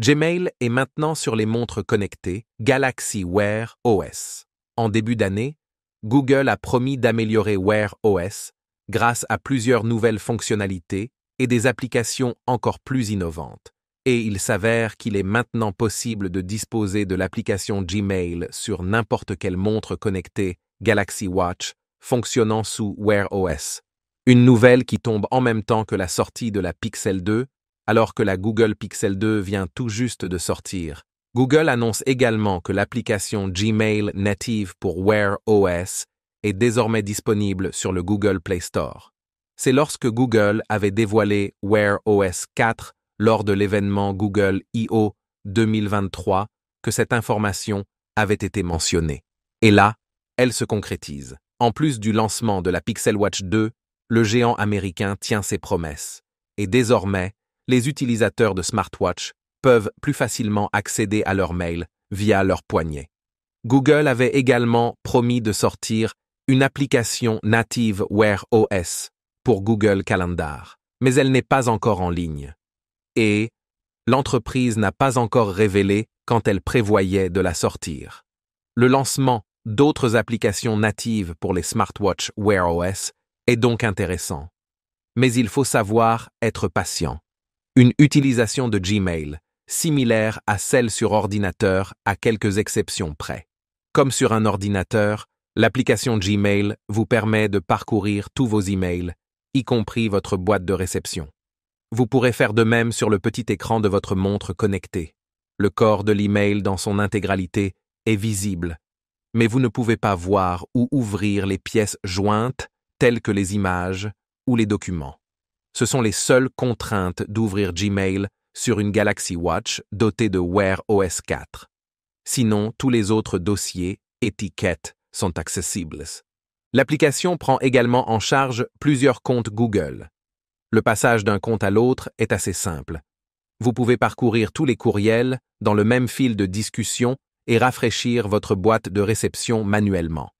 Gmail est maintenant sur les montres connectées Galaxy Wear OS. En début d'année, Google a promis d'améliorer Wear OS grâce à plusieurs nouvelles fonctionnalités et des applications encore plus innovantes. Et il s'avère qu'il est maintenant possible de disposer de l'application Gmail sur n'importe quelle montre connectée Galaxy Watch fonctionnant sous Wear OS. Une nouvelle qui tombe en même temps que la sortie de la Pixel 2 alors que la Google Pixel 2 vient tout juste de sortir. Google annonce également que l'application Gmail native pour Wear OS est désormais disponible sur le Google Play Store. C'est lorsque Google avait dévoilé Wear OS 4 lors de l'événement Google I.O. 2023 que cette information avait été mentionnée. Et là, elle se concrétise. En plus du lancement de la Pixel Watch 2, le géant américain tient ses promesses. Et désormais, les utilisateurs de smartwatch peuvent plus facilement accéder à leur mail via leur poignet. Google avait également promis de sortir une application native Wear OS pour Google Calendar, mais elle n'est pas encore en ligne. Et l'entreprise n'a pas encore révélé quand elle prévoyait de la sortir. Le lancement d'autres applications natives pour les smartwatches Wear OS est donc intéressant. Mais il faut savoir être patient. Une utilisation de Gmail, similaire à celle sur ordinateur à quelques exceptions près. Comme sur un ordinateur, l'application Gmail vous permet de parcourir tous vos emails, y compris votre boîte de réception. Vous pourrez faire de même sur le petit écran de votre montre connectée. Le corps de l'email dans son intégralité est visible, mais vous ne pouvez pas voir ou ouvrir les pièces jointes telles que les images ou les documents ce sont les seules contraintes d'ouvrir Gmail sur une Galaxy Watch dotée de Wear OS 4. Sinon, tous les autres dossiers, étiquettes, sont accessibles. L'application prend également en charge plusieurs comptes Google. Le passage d'un compte à l'autre est assez simple. Vous pouvez parcourir tous les courriels dans le même fil de discussion et rafraîchir votre boîte de réception manuellement.